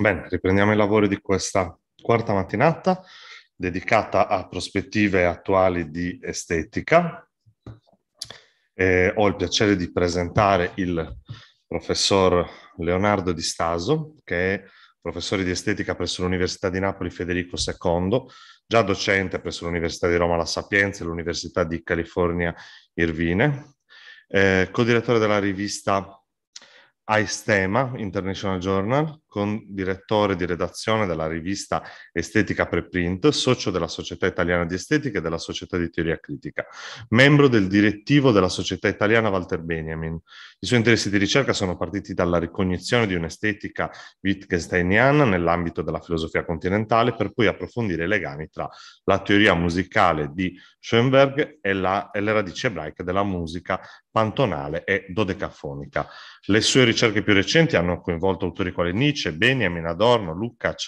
Bene, riprendiamo i lavori di questa quarta mattinata dedicata a prospettive attuali di estetica. Eh, ho il piacere di presentare il professor Leonardo Di Staso, che è professore di estetica presso l'Università di Napoli Federico II, già docente presso l'Università di Roma La Sapienza e l'Università di California Irvine, eh, co-direttore della rivista a Estema International Journal, con direttore di redazione della rivista Estetica Preprint, socio della Società Italiana di Estetica e della Società di Teoria Critica, membro del direttivo della Società Italiana Walter Benjamin. I suoi interessi di ricerca sono partiti dalla ricognizione di un'estetica wittgensteiniana nell'ambito della filosofia continentale, per poi approfondire i legami tra la teoria musicale di Schoenberg e, la, e le radici ebraiche della musica pantonale e dodecafonica. Le sue ricerche più recenti hanno coinvolto autori quali Nietzsche, Benjamin, Adorno, Lukács,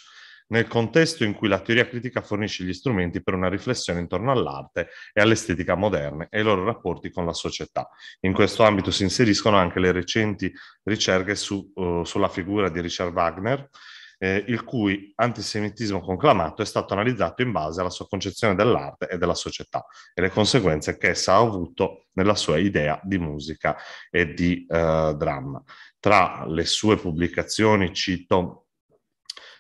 nel contesto in cui la teoria critica fornisce gli strumenti per una riflessione intorno all'arte e all'estetica moderne e ai loro rapporti con la società. In questo ambito si inseriscono anche le recenti ricerche su, uh, sulla figura di Richard Wagner, eh, il cui antisemitismo conclamato è stato analizzato in base alla sua concezione dell'arte e della società e le conseguenze che essa ha avuto nella sua idea di musica e di eh, dramma. Tra le sue pubblicazioni cito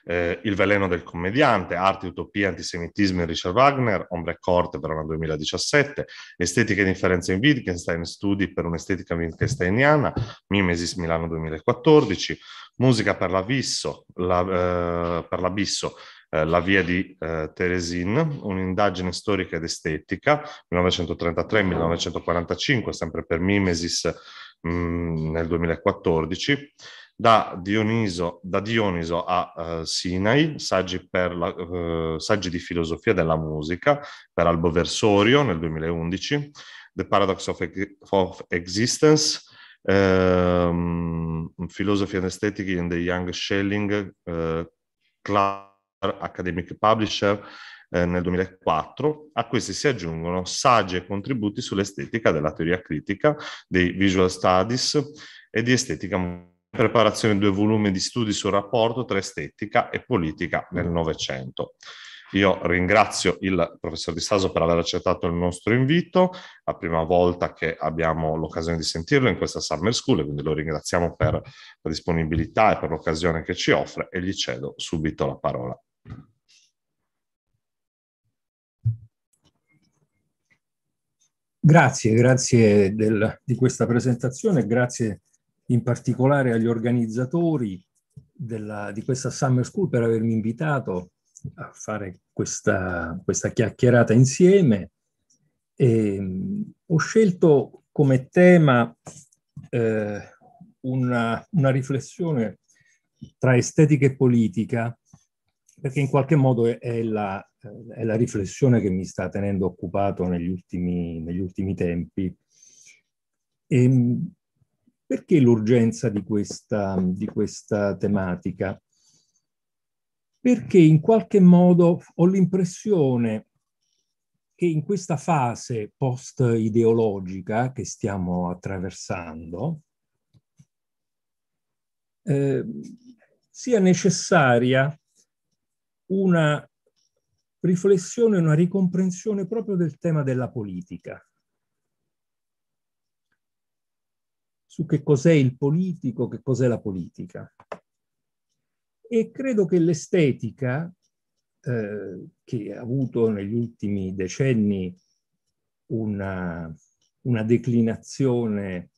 eh, Il veleno del commediante, Arte, Utopia, Antisemitismo in Richard Wagner, Ombre e Corte, Verona 2017, Estetica e differenza in Wittgenstein, Studi per un'estetica wittgensteiniana, Mimesis Milano 2014, Musica per l'abisso, la, eh, per l'abisso eh, la via di eh, Teresin, un'indagine storica ed estetica 1933-1945, sempre per Mimesis mh, mm, nel 2014 da Dioniso, da Dioniso a uh, Sinai, saggi, la, uh, saggi, di filosofia della musica per Albo Versorio nel 2011, The Paradox of, of Existence, um, Philosophy and Aesthetic in the Young Schelling, uh, eh, Clark Academic Publisher eh, nel 2004. A questi si aggiungono saggi e contributi sull'estetica della teoria critica, dei visual studies e di estetica musicale preparazione di due volumi di studi sul rapporto tra estetica e politica nel Novecento. Io ringrazio il professor Di Staso per aver accettato il nostro invito, la prima volta che abbiamo l'occasione di sentirlo in questa Summer School, quindi lo ringraziamo per la disponibilità e per l'occasione che ci offre e gli cedo subito la parola. Grazie, grazie del, di questa presentazione, grazie in particolare agli organizzatori della, di questa Summer School per avermi invitato a fare questa, questa chiacchierata insieme. E, ehm, ho scelto come tema eh, una, una riflessione tra estetica e politica, perché in qualche modo è la, è la, riflessione che mi sta tenendo occupato negli ultimi, negli ultimi tempi. E ehm, perché l'urgenza di questa, di questa tematica? Perché in qualche modo ho l'impressione che in questa fase post-ideologica che stiamo attraversando eh, sia necessaria una riflessione, una ricomprensione proprio del tema della politica su che cos'è il politico, che cos'è la politica. E credo che l'estetica, eh, che ha avuto negli ultimi decenni una, una declinazione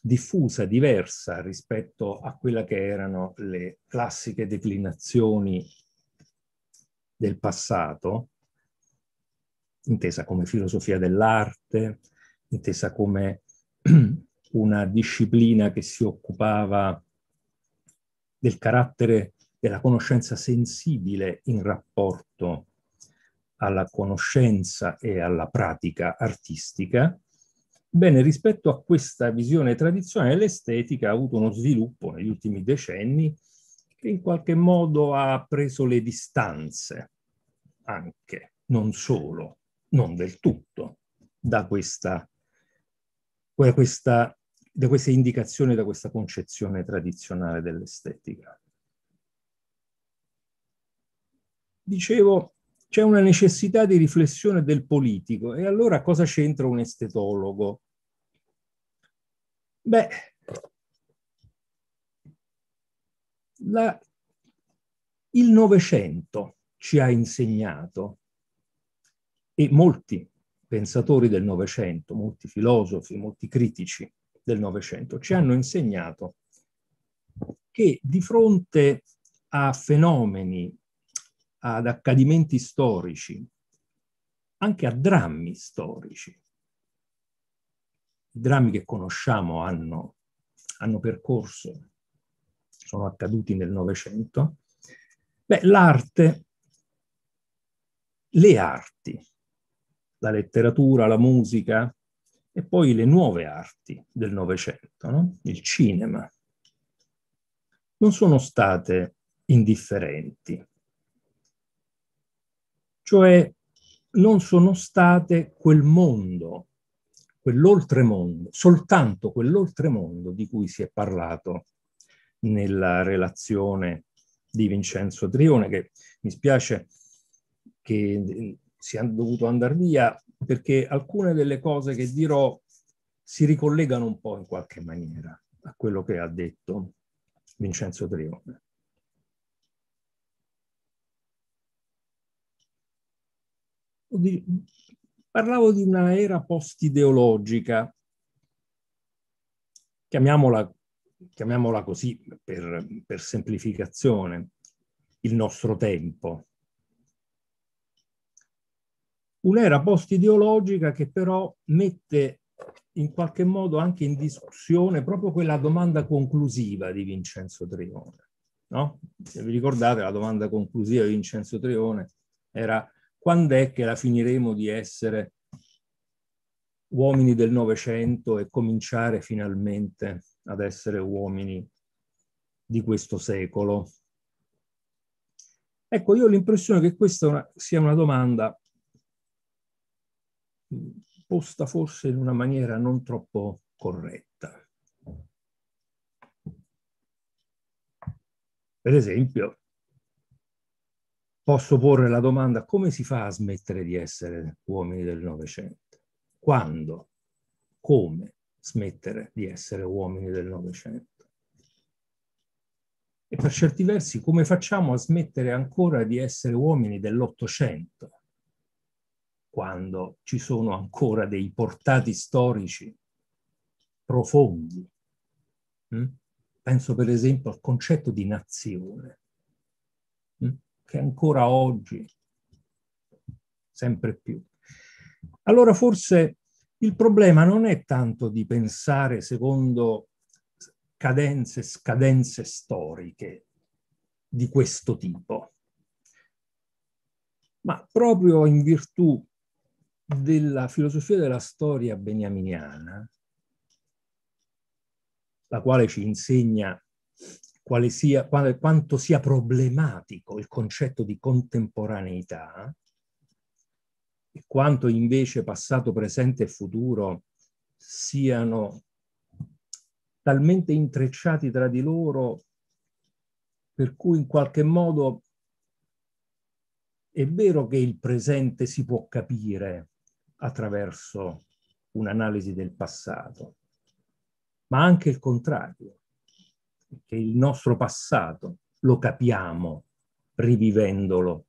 diffusa, diversa rispetto a quella che erano le classiche declinazioni del passato, intesa come filosofia dell'arte, intesa come una disciplina che si occupava del carattere della conoscenza sensibile in rapporto alla conoscenza e alla pratica artistica, Bene, rispetto a questa visione tradizionale, l'estetica ha avuto uno sviluppo negli ultimi decenni che in qualche modo ha preso le distanze, anche, non solo, non del tutto, da questa, questa da queste indicazioni, da questa concezione tradizionale dell'estetica. Dicevo, c'è una necessità di riflessione del politico e allora cosa c'entra un estetologo? Beh, la, il Novecento ci ha insegnato, e molti pensatori del Novecento, molti filosofi, molti critici, del Novecento, ci hanno insegnato che di fronte a fenomeni, ad accadimenti storici, anche a drammi storici, i drammi che conosciamo hanno, hanno percorso, sono accaduti nel Novecento, beh, l'arte, le arti, la letteratura, la musica, e poi le nuove arti del Novecento, no? il cinema, non sono state indifferenti. Cioè non sono state quel mondo, quell'oltremondo, soltanto quell'oltremondo di cui si è parlato nella relazione di Vincenzo Trione, che mi spiace che si è dovuto andare via perché alcune delle cose che dirò si ricollegano un po' in qualche maniera a quello che ha detto Vincenzo Trione. Parlavo di una era post-ideologica, chiamiamola, chiamiamola, così per, per semplificazione, il nostro tempo, un'era post-ideologica che però mette in qualche modo anche in discussione proprio quella domanda conclusiva di Vincenzo Trione. No? Se vi ricordate la domanda conclusiva di Vincenzo Trione era quando è che la finiremo di essere uomini del Novecento e cominciare finalmente ad essere uomini di questo secolo? Ecco, io ho l'impressione che questa sia una domanda posta forse in una maniera non troppo corretta. Per esempio, posso porre la domanda come si fa a smettere di essere uomini del Novecento? Quando? Come smettere di essere uomini del Novecento? E per certi versi come facciamo a smettere ancora di essere uomini dell'Ottocento? quando ci sono ancora dei portati storici profondi. Mm? Penso per esempio al concetto di nazione, mm? che ancora oggi sempre più. Allora forse il problema non è tanto di pensare secondo cadenze, scadenze storiche di questo tipo, ma proprio in virtù della filosofia della storia beniaminiana, la quale ci insegna quale sia, quale, quanto sia problematico il concetto di contemporaneità e quanto invece passato, presente e futuro siano talmente intrecciati tra di loro per cui in qualche modo è vero che il presente si può capire attraverso un'analisi del passato, ma anche il contrario, che il nostro passato lo capiamo rivivendolo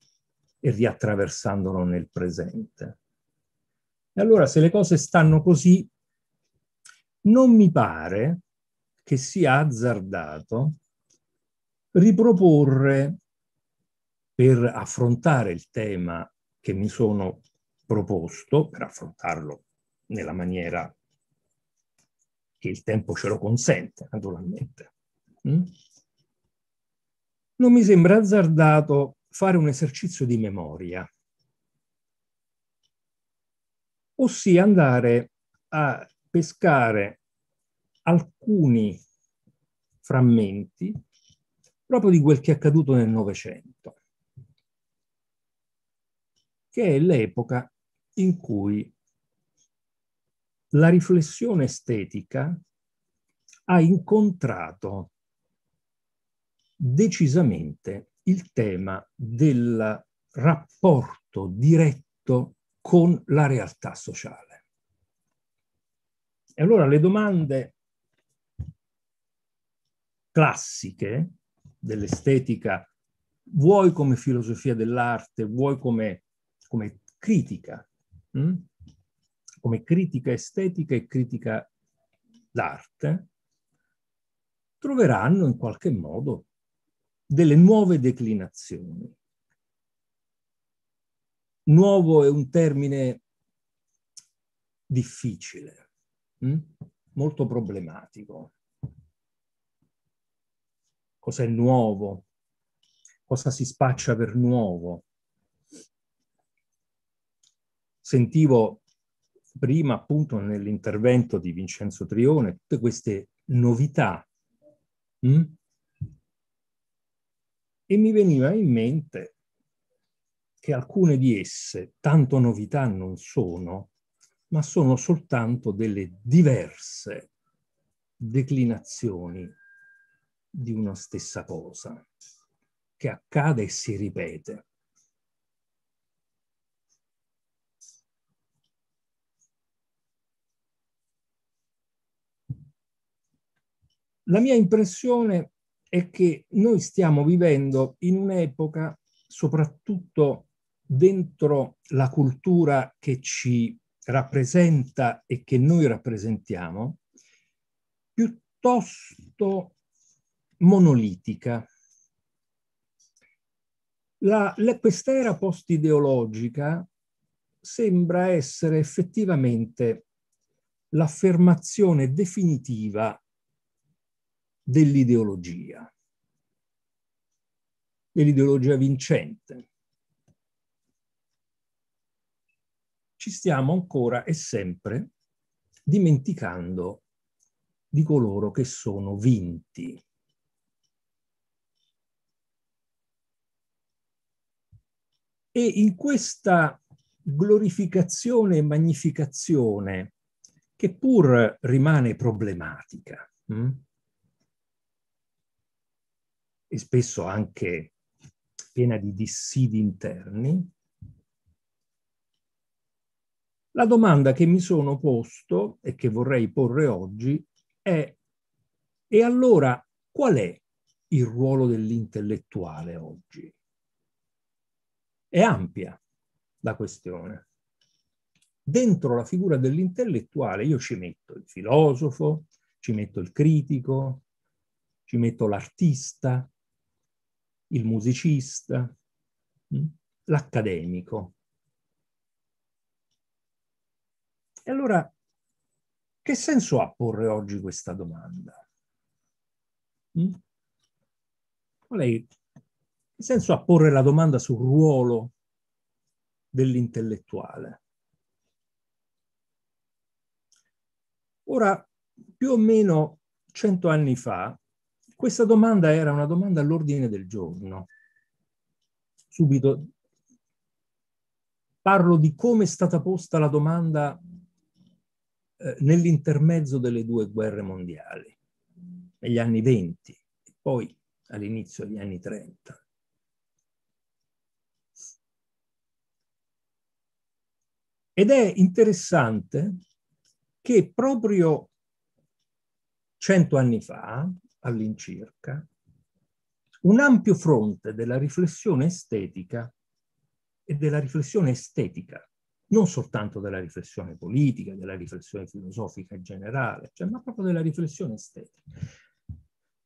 e riattraversandolo nel presente. E allora se le cose stanno così, non mi pare che sia azzardato riproporre per affrontare il tema che mi sono proposto per affrontarlo nella maniera che il tempo ce lo consente, naturalmente. Mm? Non mi sembra azzardato fare un esercizio di memoria, ossia andare a pescare alcuni frammenti proprio di quel che è accaduto nel Novecento, che è l'epoca in cui la riflessione estetica ha incontrato decisamente il tema del rapporto diretto con la realtà sociale. E allora le domande classiche dell'estetica, vuoi come filosofia dell'arte, vuoi come, come critica Mm? come critica estetica e critica d'arte, troveranno in qualche modo delle nuove declinazioni. Nuovo è un termine difficile, mm? molto problematico. Cos'è nuovo? Cosa si spaccia per nuovo? sentivo prima appunto nell'intervento di Vincenzo Trione tutte queste novità mh? Mm? e mi veniva in mente che alcune di esse tanto novità non sono, ma sono soltanto delle diverse declinazioni di una stessa cosa che accade e si ripete. La mia impressione è che noi stiamo vivendo in un'epoca, soprattutto dentro la cultura che ci rappresenta e che noi rappresentiamo, piuttosto monolitica. La, la, quest'era post-ideologica sembra essere effettivamente l'affermazione definitiva dell'ideologia, dell'ideologia vincente. Ci stiamo ancora e sempre dimenticando di coloro che sono vinti. E in questa glorificazione e magnificazione, che pur rimane problematica, mh? Hm, e spesso anche piena di dissidi interni, la domanda che mi sono posto e che vorrei porre oggi è e allora qual è il ruolo dell'intellettuale oggi? È ampia la questione. Dentro la figura dell'intellettuale io ci metto il filosofo, ci metto il critico, ci metto l'artista, il musicista, mm, l'accademico. E allora, che senso ha porre oggi questa domanda? Mm? Qual è il senso ha porre la domanda sul ruolo dell'intellettuale? Ora, più o meno cento anni fa, questa domanda era una domanda all'ordine del giorno. Subito parlo di come è stata posta la domanda eh, nell'intermezzo delle due guerre mondiali, negli anni 20 e poi all'inizio degli anni 30. Ed è interessante che proprio cento anni fa, all'incirca, un ampio fronte della riflessione estetica e della riflessione estetica, non soltanto della riflessione politica, della riflessione filosofica in generale, cioè, ma proprio della riflessione estetica,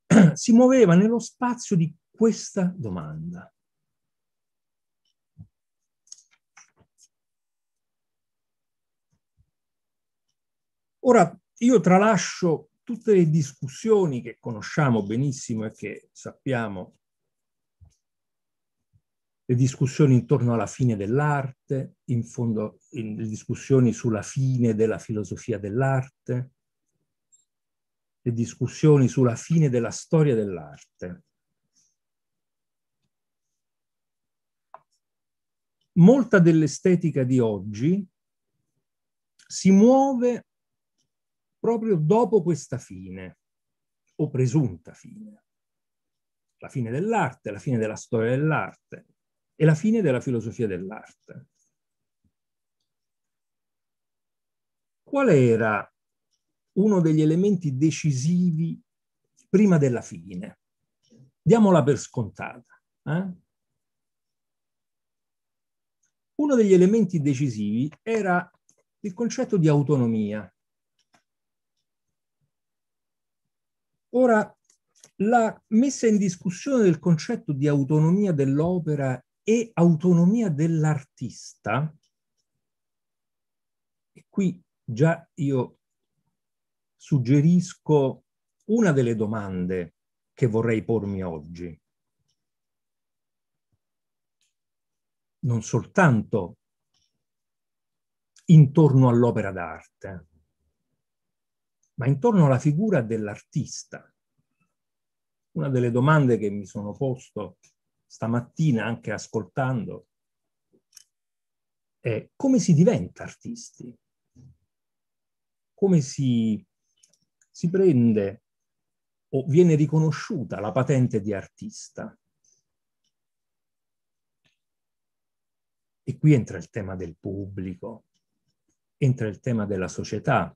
si muoveva nello spazio di questa domanda. Ora, io tralascio tutte le discussioni che conosciamo benissimo e che sappiamo, le discussioni intorno alla fine dell'arte, in fondo in, le discussioni sulla fine della filosofia dell'arte, le discussioni sulla fine della storia dell'arte. Molta dell'estetica di oggi si muove proprio dopo questa fine, o presunta fine. La fine dell'arte, la fine della storia dell'arte e la fine della filosofia dell'arte. Qual era uno degli elementi decisivi prima della fine? Diamola per scontata. Eh? Uno degli elementi decisivi era il concetto di autonomia Ora, la messa in discussione del concetto di autonomia dell'opera e autonomia dell'artista, e qui già io suggerisco una delle domande che vorrei pormi oggi. Non soltanto intorno all'opera d'arte, ma intorno alla figura dell'artista. Una delle domande che mi sono posto stamattina, anche ascoltando, è come si diventa artisti? Come si, si prende o viene riconosciuta la patente di artista? E qui entra il tema del pubblico, entra il tema della società,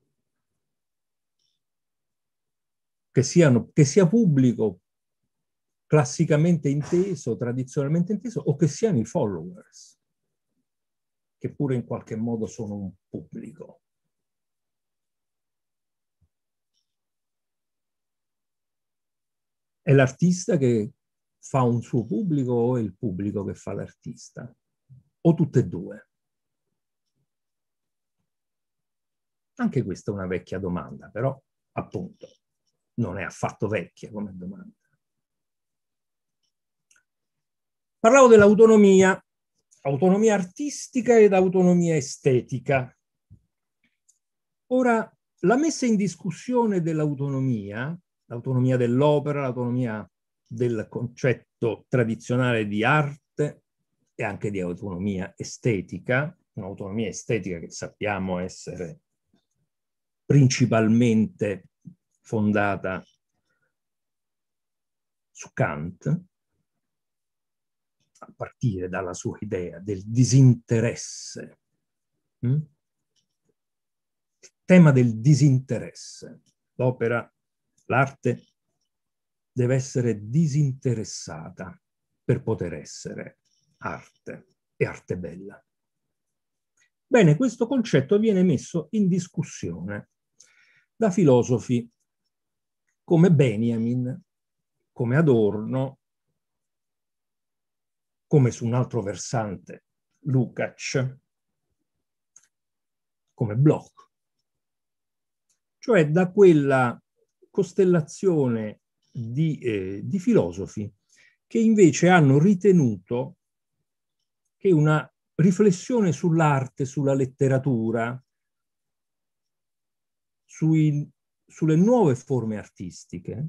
che, siano, che sia pubblico classicamente inteso, tradizionalmente inteso, o che siano i followers, che pure in qualche modo sono un pubblico. È l'artista che fa un suo pubblico o è il pubblico che fa l'artista? O tutte e due? Anche questa è una vecchia domanda, però appunto non è affatto vecchia come domanda. Parlavo dell'autonomia, autonomia artistica ed autonomia estetica. Ora, la messa in discussione dell'autonomia, l'autonomia dell'opera, l'autonomia del concetto tradizionale di arte e anche di autonomia estetica, un'autonomia estetica che sappiamo essere principalmente fondata su Kant, a partire dalla sua idea del disinteresse. Mm? Il tema del disinteresse, l'opera, l'arte deve essere disinteressata per poter essere arte e arte bella. Bene, questo concetto viene messo in discussione da filosofi come Benjamin, come Adorno, come su un altro versante Lukács, come Bloch. Cioè da quella costellazione di, eh, di filosofi che invece hanno ritenuto che una riflessione sull'arte, sulla letteratura, sui sulle nuove forme artistiche,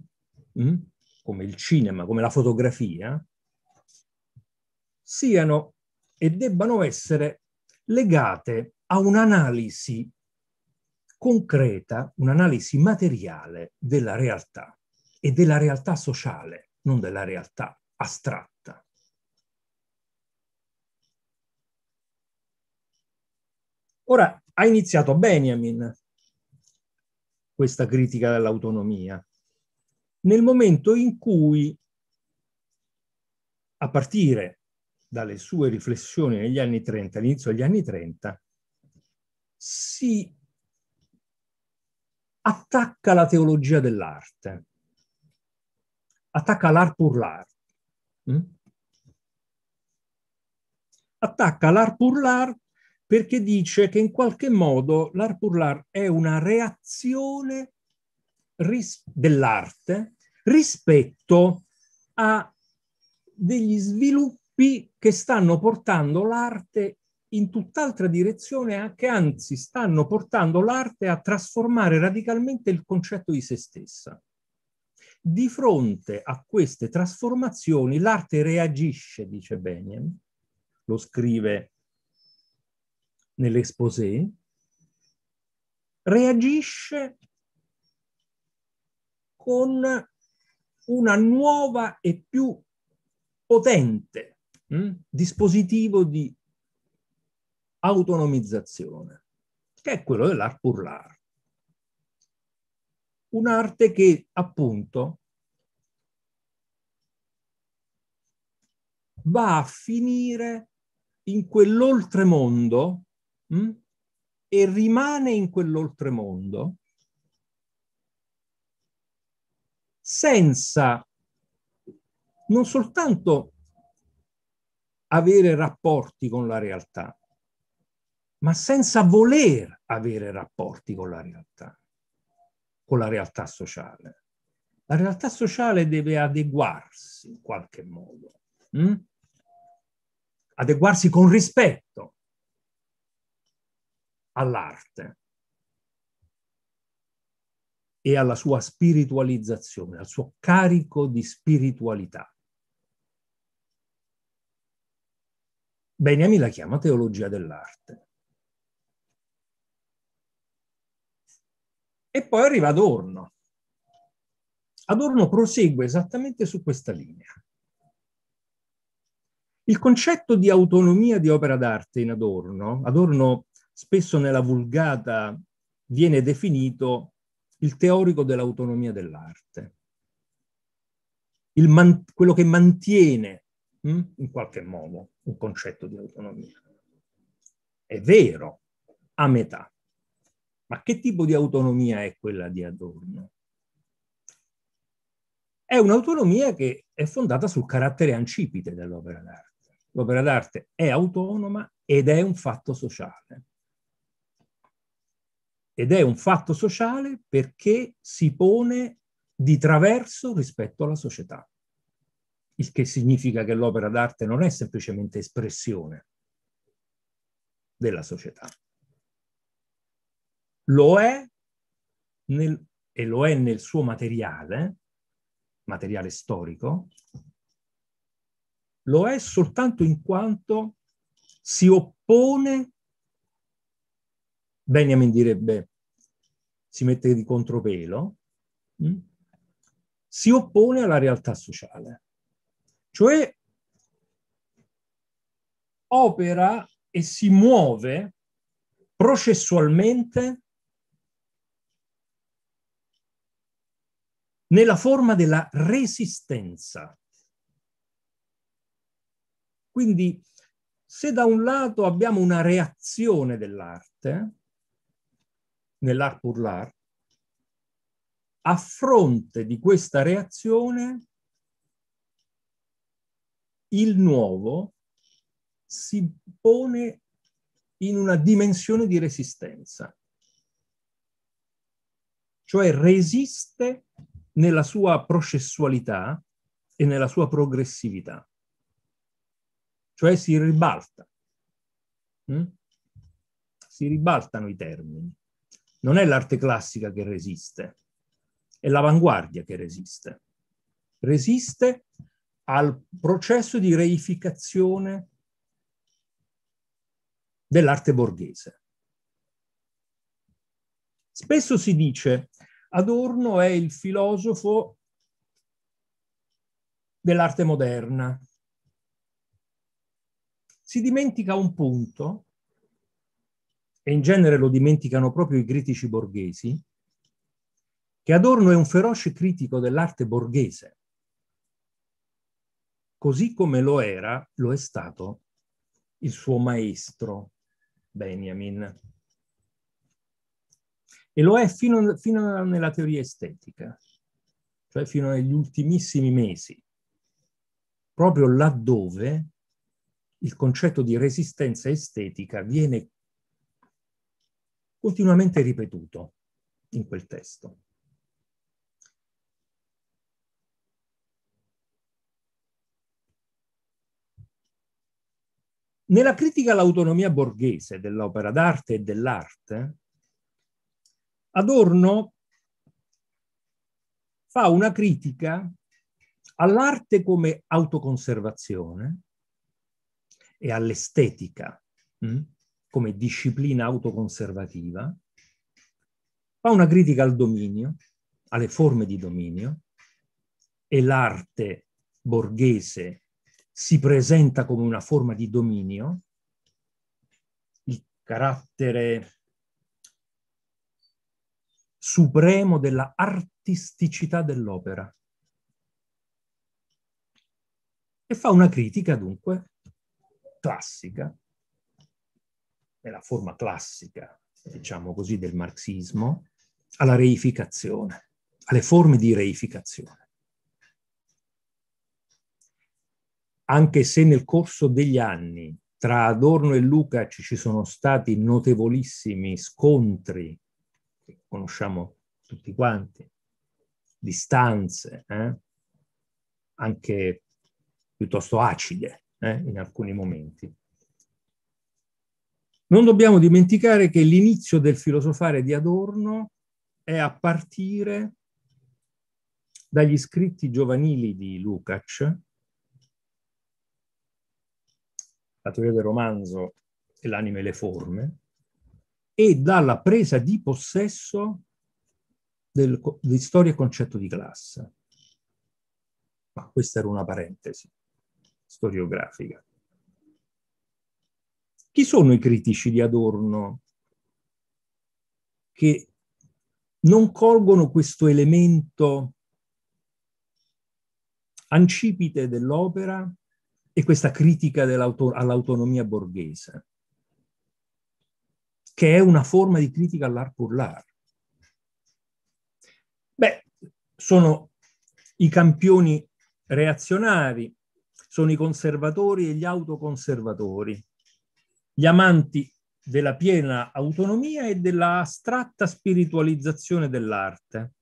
mm, come il cinema, come la fotografia, siano e debbano essere legate a un'analisi concreta, un'analisi materiale della realtà e della realtà sociale, non della realtà astratta. Ora ha iniziato Benjamin questa critica dell'autonomia, nel momento in cui, a partire dalle sue riflessioni negli anni 30, all'inizio degli anni 30, si attacca la teologia dell'arte, attacca l'art pour l'art. Mm? Attacca l'art pour l'art perché dice che in qualche modo l'art pour l'art è una reazione ris- dell'arte rispetto a degli sviluppi che stanno portando l'arte in tutt'altra direzione, che anzi stanno portando l'arte a trasformare radicalmente il concetto di se stessa. Di fronte a queste trasformazioni l'arte reagisce, dice Benjamin, lo scrive nell'esposé, reagisce con una nuova e più potente mh, mm, dispositivo di autonomizzazione, che è quello dell'art pour l'art. Un'arte che appunto va a finire in quell'oltremondo Mm? e rimane in quell'oltremondo senza non soltanto avere rapporti con la realtà, ma senza voler avere rapporti con la realtà, con la realtà sociale. La realtà sociale deve adeguarsi in qualche modo, mh? Mm? adeguarsi con rispetto all'arte e alla sua spiritualizzazione, al suo carico di spiritualità. Beniami la chiama teologia dell'arte. E poi arriva Adorno. Adorno prosegue esattamente su questa linea. Il concetto di autonomia di opera d'arte in Adorno, Adorno spesso nella vulgata viene definito il teorico dell'autonomia dell'arte, man- quello che mantiene mh, hm, in qualche modo un concetto di autonomia. È vero, a metà. Ma che tipo di autonomia è quella di Adorno? È un'autonomia che è fondata sul carattere ancipite dell'opera d'arte. L'opera d'arte è autonoma ed è un fatto sociale ed è un fatto sociale perché si pone di traverso rispetto alla società, il che significa che l'opera d'arte non è semplicemente espressione della società. Lo è nel, e lo è nel suo materiale, materiale storico, lo è soltanto in quanto si oppone Benjamin direbbe si mette di contropelo, mh? Mm, si oppone alla realtà sociale, cioè opera e si muove processualmente nella forma della resistenza. Quindi se da un lato abbiamo una reazione dell'arte, nell'art pour l'art, a fronte di questa reazione il nuovo si pone in una dimensione di resistenza, cioè resiste nella sua processualità e nella sua progressività, cioè si ribalta, mm? si ribaltano i termini non è l'arte classica che resiste, è l'avanguardia che resiste. Resiste al processo di reificazione dell'arte borghese. Spesso si dice Adorno è il filosofo dell'arte moderna. Si dimentica un punto e in genere lo dimenticano proprio i critici borghesi, che Adorno è un feroce critico dell'arte borghese, così come lo era, lo è stato il suo maestro Benjamin. E lo è fino, fino nella teoria estetica, cioè fino agli ultimissimi mesi, proprio laddove il concetto di resistenza estetica viene continuamente ripetuto in quel testo. Nella critica all'autonomia borghese dell'opera d'arte e dell'arte, Adorno fa una critica all'arte come autoconservazione e all'estetica, mm, come disciplina autoconservativa, fa una critica al dominio, alle forme di dominio, e l'arte borghese si presenta come una forma di dominio, il carattere supremo della artisticità dell'opera. E fa una critica dunque classica nella forma classica, diciamo così, del marxismo, alla reificazione, alle forme di reificazione. Anche se nel corso degli anni tra Adorno e Lukács ci sono stati notevolissimi scontri, che conosciamo tutti quanti, distanze, eh? anche piuttosto acide eh? in alcuni momenti. Non dobbiamo dimenticare che l'inizio del filosofare di Adorno è a partire dagli scritti giovanili di Lukács, la teoria del romanzo e l'anime e le forme, e dalla presa di possesso del, di storia e concetto di classe. Ma questa era una parentesi storiografica. Chi sono i critici di Adorno che non colgono questo elemento ancipite dell'opera e questa critica all'autonomia borghese, che è una forma di critica all'art pour l'art. Beh, sono i campioni reazionari, sono i conservatori e gli autoconservatori, gli amanti della piena autonomia e della astratta spiritualizzazione dell'arte.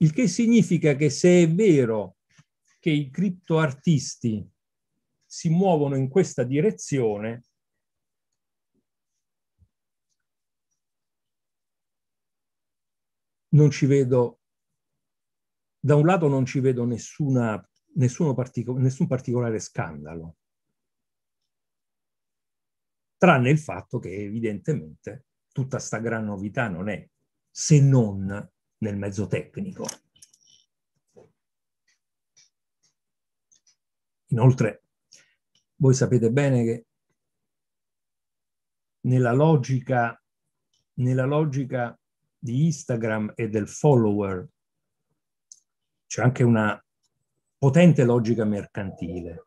Il che significa che se è vero che i criptoartisti si muovono in questa direzione, non ci vedo, da un lato non ci vedo nessuna, nessun particolare scandalo, tranne il fatto che evidentemente tutta sta gran novità non è se non nel mezzo tecnico. Inoltre, voi sapete bene che nella logica, nella logica di Instagram e del follower c'è anche una potente logica mercantile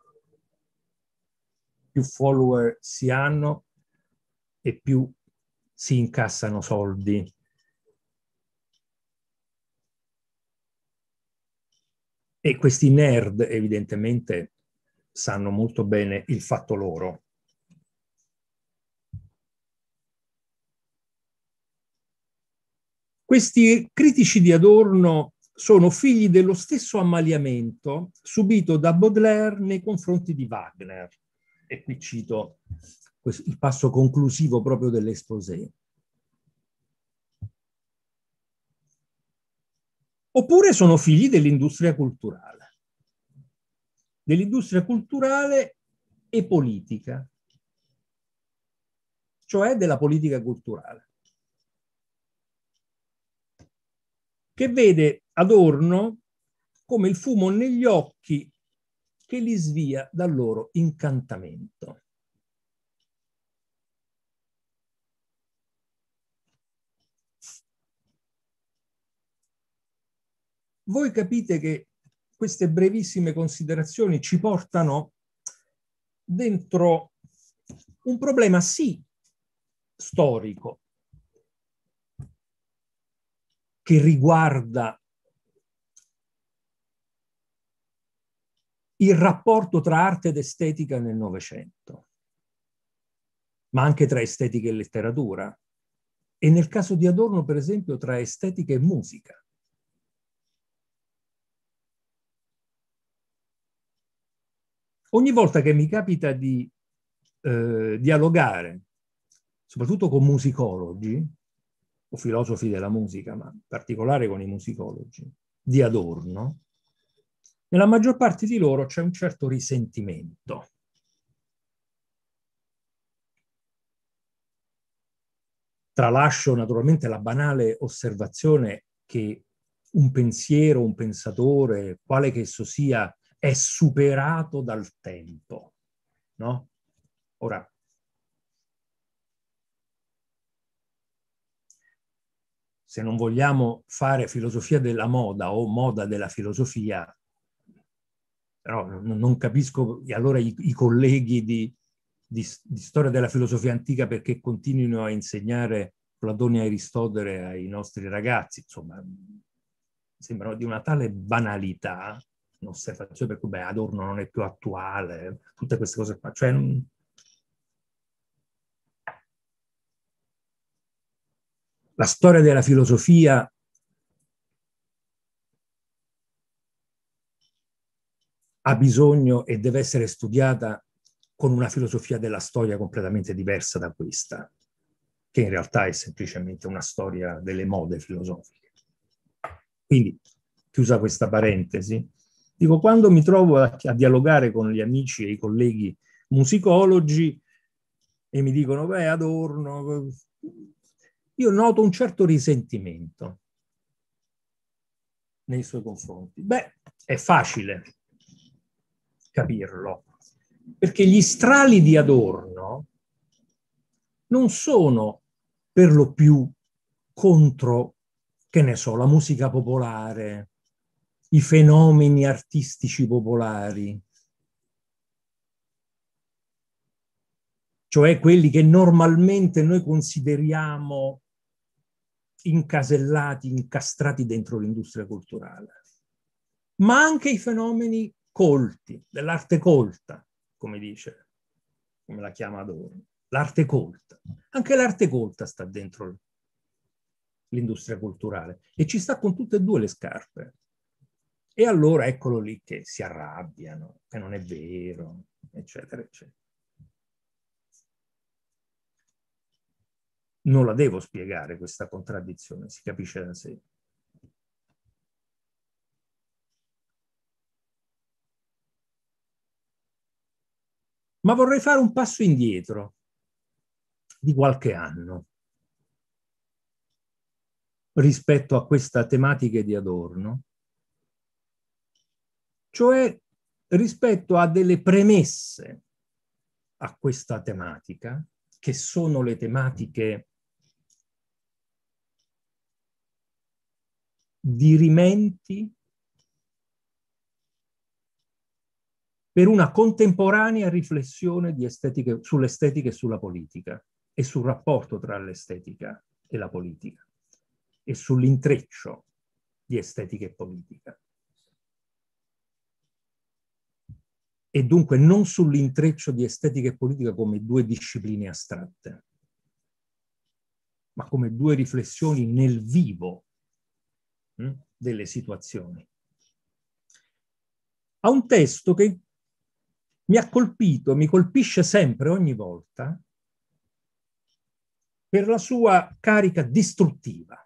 più follower si hanno e più si incassano soldi. E questi nerd evidentemente sanno molto bene il fatto loro. Questi critici di Adorno sono figli dello stesso ammaliamento subito da Baudelaire nei confronti di Wagner e qui cito il passo conclusivo proprio dell'esposé. Oppure sono figli dell'industria culturale, dell'industria culturale e politica, cioè della politica culturale, che vede Adorno come il fumo negli occhi che li svia dal loro incantamento. Voi capite che queste brevissime considerazioni ci portano dentro un problema sì storico che riguarda il rapporto tra arte ed estetica nel Novecento, ma anche tra estetica e letteratura, e nel caso di Adorno, per esempio, tra estetica e musica. Ogni volta che mi capita di eh, dialogare, soprattutto con musicologi, o filosofi della musica, ma in particolare con i musicologi, di Adorno, nella maggior parte di loro c'è un certo risentimento. Tralascio naturalmente la banale osservazione che un pensiero, un pensatore, quale che esso sia, è superato dal tempo. No? Ora, se non vogliamo fare filosofia della moda o moda della filosofia, però non capisco allora i, i colleghi di, di, di, storia della filosofia antica perché continuino a insegnare Platone e Aristotele ai nostri ragazzi, insomma, sembrano di una tale banalità, un'osservazione per cui beh, Adorno non è più attuale, tutte queste cose qua, cioè, la storia della filosofia ha bisogno e deve essere studiata con una filosofia della storia completamente diversa da questa, che in realtà è semplicemente una storia delle mode filosofiche. Quindi, chiusa questa parentesi, dico, quando mi trovo a, a dialogare con gli amici e i colleghi musicologi e mi dicono, beh, Adorno, io noto un certo risentimento nei suoi confronti. Beh, è facile capirlo, perché gli strali di Adorno non sono per lo più contro, che ne so, la musica popolare, i fenomeni artistici popolari, cioè quelli che normalmente noi consideriamo incasellati, incastrati dentro l'industria culturale, ma anche i fenomeni colti, dell'arte colta, come dice, come la chiama Adorno, l'arte colta. Anche l'arte colta sta dentro l'industria culturale e ci sta con tutte e due le scarpe. E allora eccolo lì che si arrabbiano, che non è vero, eccetera, eccetera. Non la devo spiegare questa contraddizione, si capisce da sé. ma vorrei fare un passo indietro di qualche anno rispetto a questa tematica di Adorno, cioè rispetto a delle premesse a questa tematica, che sono le tematiche dirimenti per una contemporanea riflessione sull'estetica e sulla politica e sul rapporto tra l'estetica e la politica e sull'intreccio di estetica e politica. E dunque non sull'intreccio di estetica e politica come due discipline astratte, ma come due riflessioni nel vivo mh, hm, delle situazioni. A un testo che mi ha colpito, mi colpisce sempre, ogni volta, per la sua carica distruttiva.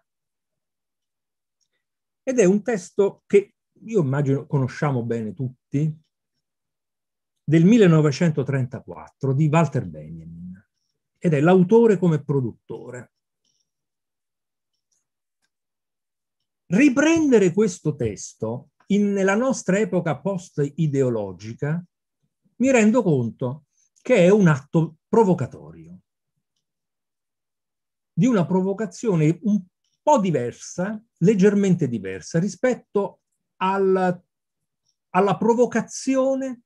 Ed è un testo che io immagino conosciamo bene tutti, del 1934 di Walter Benjamin, ed è l'autore come produttore. Riprendere questo testo in, nella nostra epoca post-ideologica mi rendo conto che è un atto provocatorio, di una provocazione un po' diversa, leggermente diversa rispetto al, alla provocazione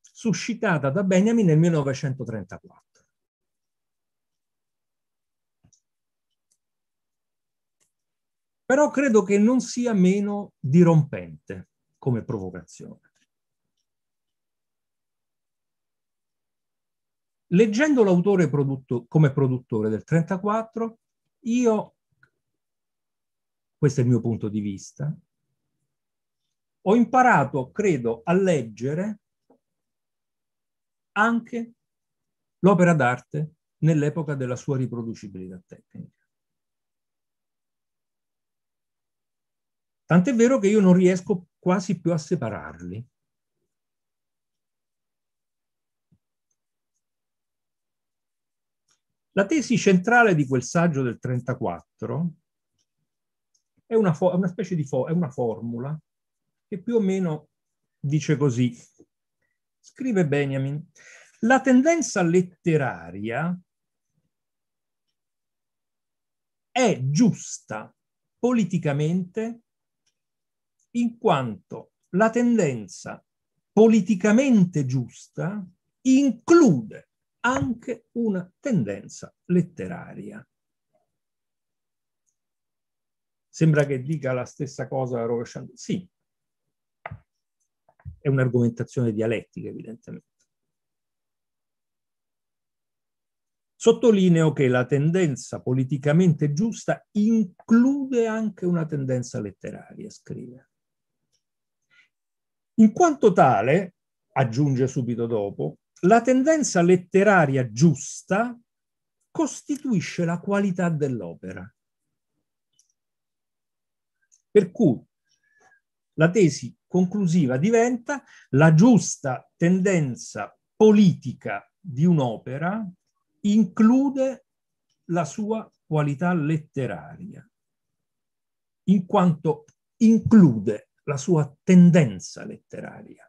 suscitata da Benjamin nel 1934. Però credo che non sia meno dirompente come provocazione. Leggendo l'autore produtto, come produttore del 34, io, questo è il mio punto di vista, ho imparato, credo, a leggere anche l'opera d'arte nell'epoca della sua riproducibilità tecnica. Tant'è vero che io non riesco quasi più a separarli. La tesi centrale di quel saggio del 34 è, una, fo- una specie di fo- è una formula che più o meno dice così. Scrive Benjamin, la tendenza letteraria è giusta politicamente in quanto la tendenza politicamente giusta include anche una tendenza letteraria. Sembra che dica la stessa cosa rovesciando. Sì, è un'argomentazione dialettica evidentemente. Sottolineo che la tendenza politicamente giusta include anche una tendenza letteraria, scrive. In quanto tale, aggiunge subito dopo, la tendenza letteraria giusta costituisce la qualità dell'opera. Per cui la tesi conclusiva diventa la giusta tendenza politica di un'opera include la sua qualità letteraria, in quanto include la sua tendenza letteraria.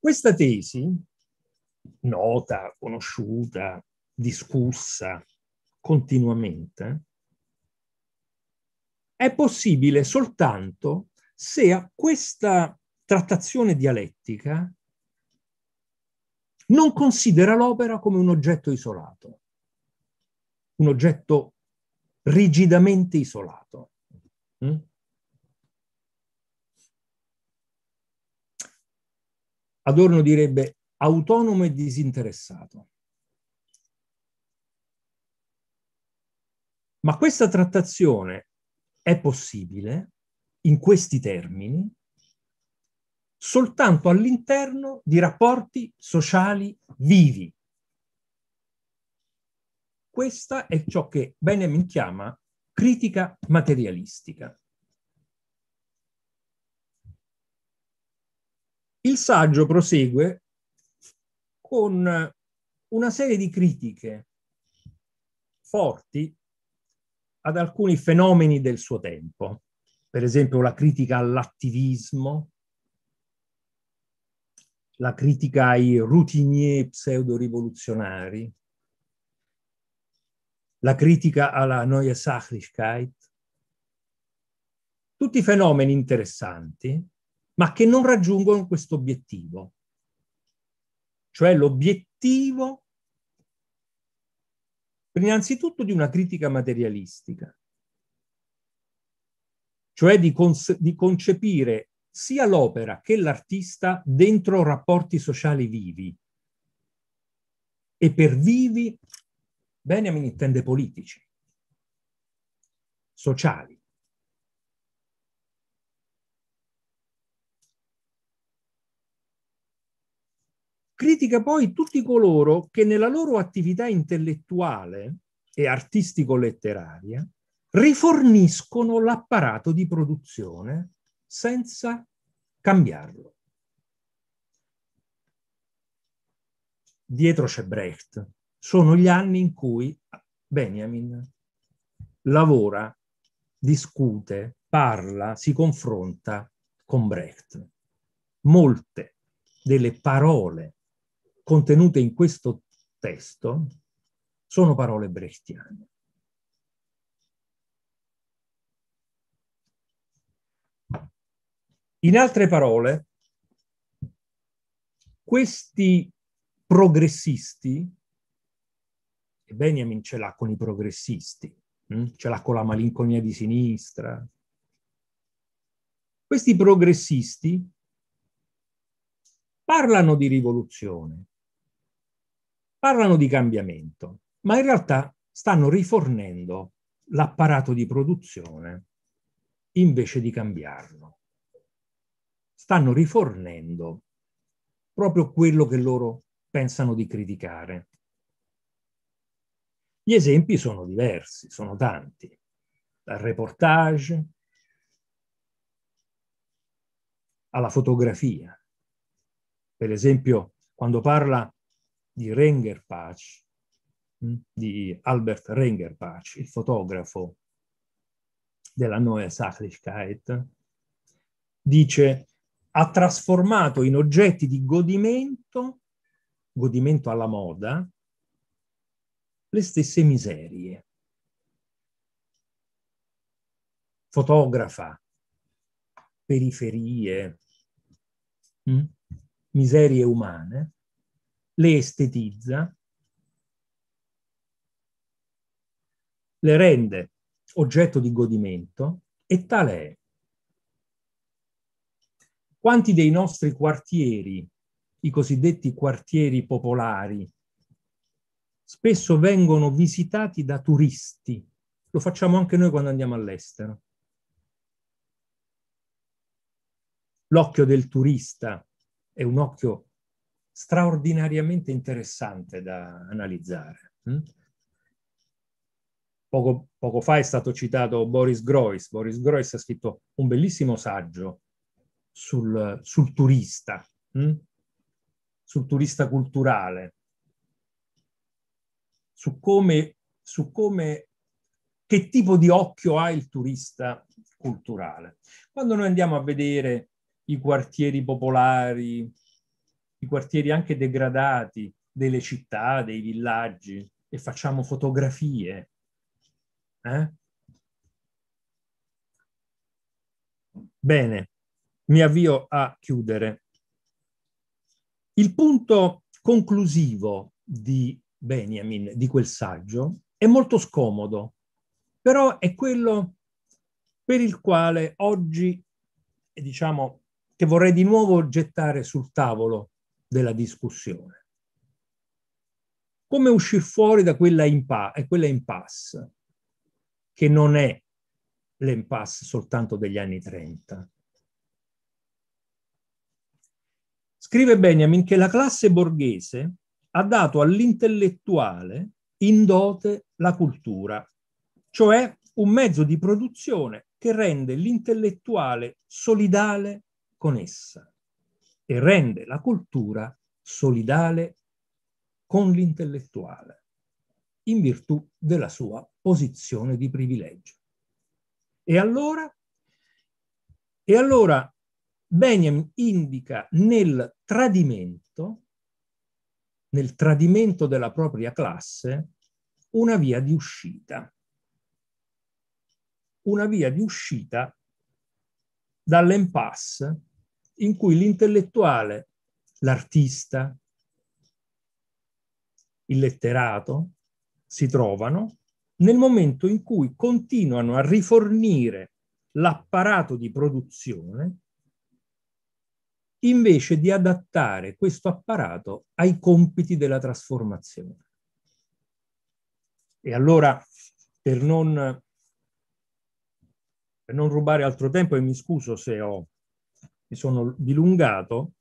Questa tesi, nota, conosciuta, discussa continuamente, è possibile soltanto se a questa trattazione dialettica non considera l'opera come un oggetto isolato, un oggetto rigidamente isolato. Mm? Adorno direbbe autonomo e disinteressato. Ma questa trattazione è possibile in questi termini soltanto all'interno di rapporti sociali vivi. Questa è ciò che Benjamin chiama critica materialistica. Il saggio prosegue con una serie di critiche forti ad alcuni fenomeni del suo tempo, per esempio la critica all'attivismo, la critica ai routinier pseudo-rivoluzionari, la critica alla Neue Sachlichkeit, tutti fenomeni interessanti ma che non raggiungono questo obiettivo. Cioè l'obiettivo, innanzitutto, di una critica materialistica, cioè di, di concepire sia l'opera che l'artista dentro rapporti sociali vivi. E per vivi Benjamin intende politici, sociali. Critica poi tutti coloro che nella loro attività intellettuale e artistico-letteraria riforniscono l'apparato di produzione senza cambiarlo. Dietro c'è Brecht. Sono gli anni in cui Benjamin lavora, discute, parla, si confronta con Brecht. Molte delle parole contenute in questo testo sono parole brechtiane. In altre parole, questi progressisti, e Benjamin ce l'ha con i progressisti, hm? ce l'ha con la malinconia di sinistra, questi progressisti parlano di rivoluzione, Parlano di cambiamento, ma in realtà stanno rifornendo l'apparato di produzione invece di cambiarlo. Stanno rifornendo proprio quello che loro pensano di criticare. Gli esempi sono diversi, sono tanti, dal reportage alla fotografia. Per esempio, quando parla di Renger Pace, mm, di Albert Renger Pace, il fotografo della Neue Sachlichkeit, dice ha trasformato in oggetti di godimento, godimento alla moda, le stesse miserie. Fotografa periferie, mh? Mm, miserie umane, le estetizza, le rende oggetto di godimento e tale è. Quanti dei nostri quartieri, i cosiddetti quartieri popolari, spesso vengono visitati da turisti? Lo facciamo anche noi quando andiamo all'estero. L'occhio del turista è un occhio straordinariamente interessante da analizzare. Hm? Poco, poco, fa è stato citato Boris Groys. Boris Groys ha scritto un bellissimo saggio sul, sul turista, hm? sul turista culturale, su come, su come, che tipo di occhio ha il turista culturale. Quando noi andiamo a vedere i quartieri popolari, i quartieri anche degradati delle città, dei villaggi e facciamo fotografie. Eh? Bene, mi avvio a chiudere. Il punto conclusivo di Benjamin, di quel saggio, è molto scomodo, però è quello per il quale oggi, diciamo, che vorrei di nuovo gettare sul tavolo della discussione. Come uscì fuori da quella, impa- eh, quella impasse, che non è l'impasse soltanto degli anni 30? Scrive Benjamin che la classe borghese ha dato all'intellettuale in dote la cultura, cioè un mezzo di produzione che rende l'intellettuale solidale con essa e rende la cultura solidale con l'intellettuale, in virtù della sua posizione di privilegio. E allora? E allora Benjamin indica nel tradimento, nel tradimento della propria classe, una via di uscita. Una via di uscita dall'impasse in cui l'intellettuale, l'artista, il letterato si trovano nel momento in cui continuano a rifornire l'apparato di produzione invece di adattare questo apparato ai compiti della trasformazione. E allora, per non, per non rubare altro tempo, e mi scuso se ho mi sono dilungato,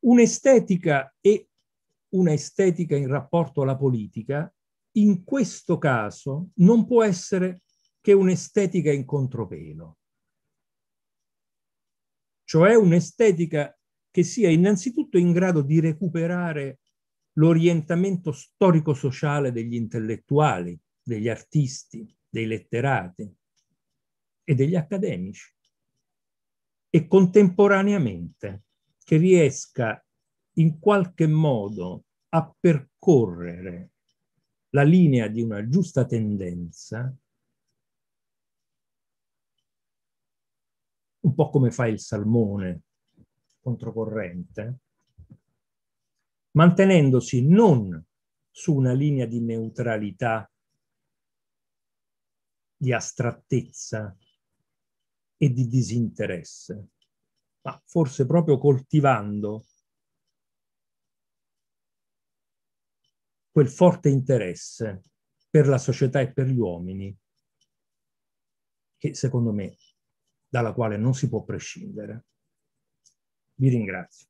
un'estetica e un'estetica in rapporto alla politica, in questo caso non può essere che un'estetica in contropelo, cioè un'estetica che sia innanzitutto in grado di recuperare l'orientamento storico-sociale degli intellettuali, degli artisti, dei letterati e degli accademici e contemporaneamente che riesca in qualche modo a percorrere la linea di una giusta tendenza, un po' come fa il salmone controcorrente, mantenendosi non su una linea di neutralità, di astrattezza, e di disinteresse, ma forse proprio coltivando quel forte interesse per la società e per gli uomini che secondo me dalla quale non si può prescindere. Vi ringrazio.